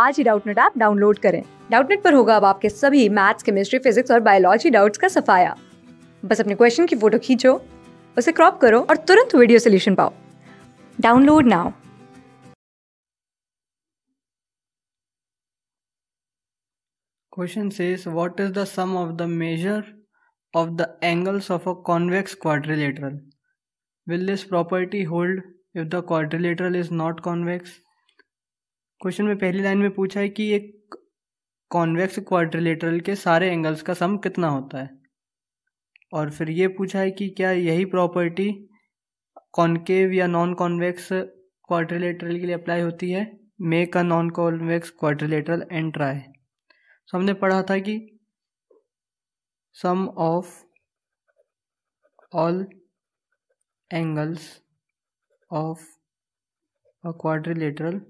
आज ही Doubtnut app download करें डाउटनेट पर होगा अब आपके सभी मैथ्स केमिस्ट्री फिजिक्स और बायोलॉजी डाउट्स का सफाया बस अपने क्वेश्चन की फोटो खींचो उसे क्रॉप करो और तुरंत वीडियो सोल्यूशन पाओ download now question says what is the sum of the measure of the angles of a convex quadrilateral will this property hold if the quadrilateral is not convex question में पहली line में पूछा है कि एक convex quadrilateral के सारे angles का सम कितना होता है और फिर ये पूछा है कि क्या यही प्रॉपर्टी कॉन्केव या नॉन कॉन्वेक्स क्वाड्रिलेटरल के लिए अप्लाई होती है make a non convex quadrilateral and try so तो हमने पढ़ा था कि sum of all angles of a quadrilateral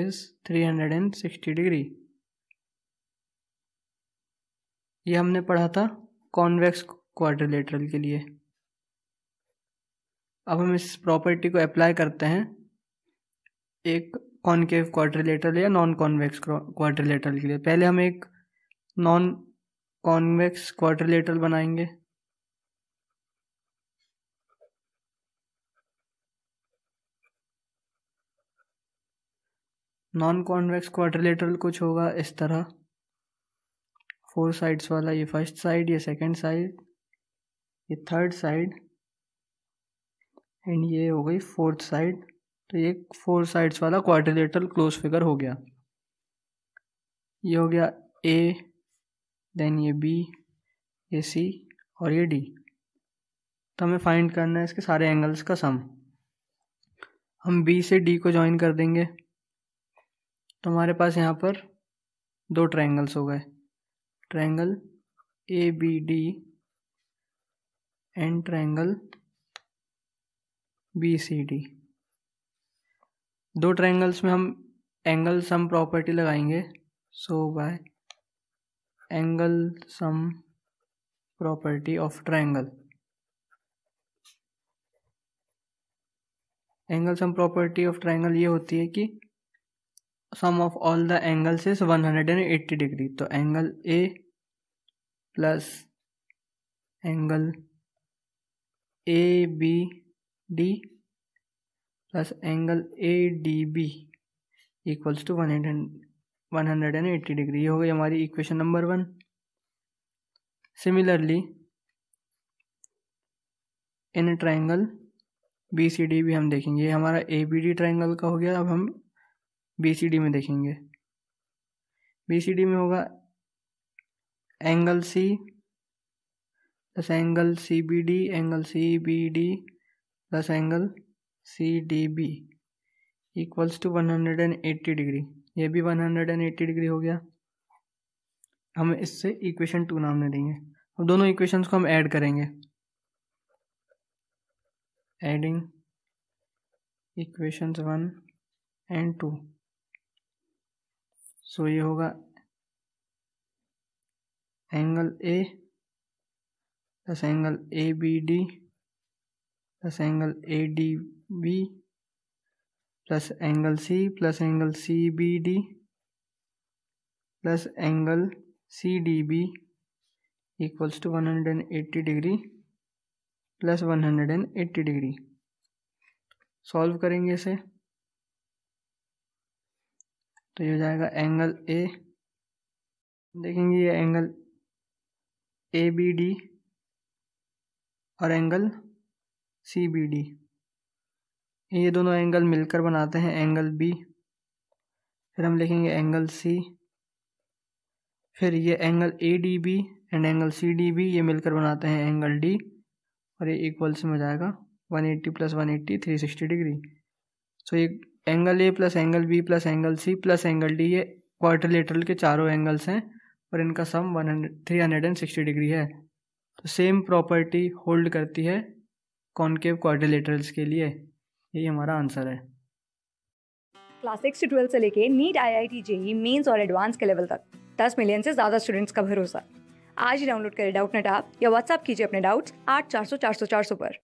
is 360 degree ये हमने पढ़ा था कॉन्वेक्स क्वाड्रिलेटरल के लिए अब हम इस प्रॉपर्टी को अप्लाई करते हैं एक कॉन्केव क्वाड्रिलेटरल या नॉन कॉन्वेक्स क्वाड्रिलेटरल के लिए पहले हम एक नॉन कॉन्वेक्स क्वाड्रिलेटरल बनाएंगे नॉन कॉन्वेक्स क्वाड्रिलेटरल कुछ होगा इस तरह फोर साइड्स वाला ये फर्स्ट साइड ये सेकंड साइड ये थर्ड साइड एंड ये हो गई फोर्थ साइड तो ये फोर साइड्स वाला क्वाड्रिलेटरल क्लोज फिगर हो गया ये हो गया ए देन ये बी ये सी और ये डी तो हमें फाइंड करना है इसके सारे एंगल्स का सम हम बी से डी को ज्वाइन कर देंगे तो हमारे पास यहाँ पर दो ट्रायंगल्स हो गए triangle A B D and triangle B C D दो ट्रायंगल्स में हम एंगल सम प्रॉपर्टी लगाएंगे so by angle sum property of triangle angle sum property of triangle ये होती है कि sum of all the angles is 180 degree तो angle A plus angle A B D plus angle A D B equals to one eight one hundred and eighty degree ये हो गई हमारी equation number one similarly in triangle B C D भी हम देखेंगे ये हमारा ए बी डी ट्राइंगल का हो गया अब हम बी में देखेंगे बी में होगा angle C plus angle C B D angle C B D plus angle C D B equals to one hundred and eighty degree ये भी one hundred and eighty degree हो गया हम इससे इक्वेशन टू नाम देंगे अब दोनों इक्वेशंस को हम ऐड करेंगे adding equations one and two so ये होगा angle A plus angle A B D plus angle A D B plus angle C plus angle C B D plus angle C D B equals to one hundred and eighty degree plus one hundred and eighty degree solve करेंगे इसे तो ये हो जाएगा angle A देखेंगे ये angle A B D और angle C B D ये दोनों एंगल मिलकर बनाते हैं एंगल बी फिर हम लिखेंगे एंगल सी फिर ये angle A D B and angle C D B ये मिलकर बनाते हैं एंगल डी और ये इक्वल्स में हो जाएगा 180 plus three sixty degree so ये angle A plus angle B plus angle C plus angle D ये क्वार्टरलेटरल के चारों एंगल्स हैं और इनका sum one hundred and degree है तो सेम प्रॉपर्टी होल्ड करती है कॉनकेव क्वार्टरलेटरल्स के लिए यही हमारा आंसर है क्लास सिक्स से ट्वेल्थ से लेके NEET I I T JEE Mains और एडवांस के लेवल तक दस मिलियन से ज़्यादा स्टूडेंट्स का भरोसा आज ही डाउनलोड करें डाउट नेट आप या व्हाट्सअप कीजिए अपने डाउट्स आठ चार सौ चार सौ चार सौ पर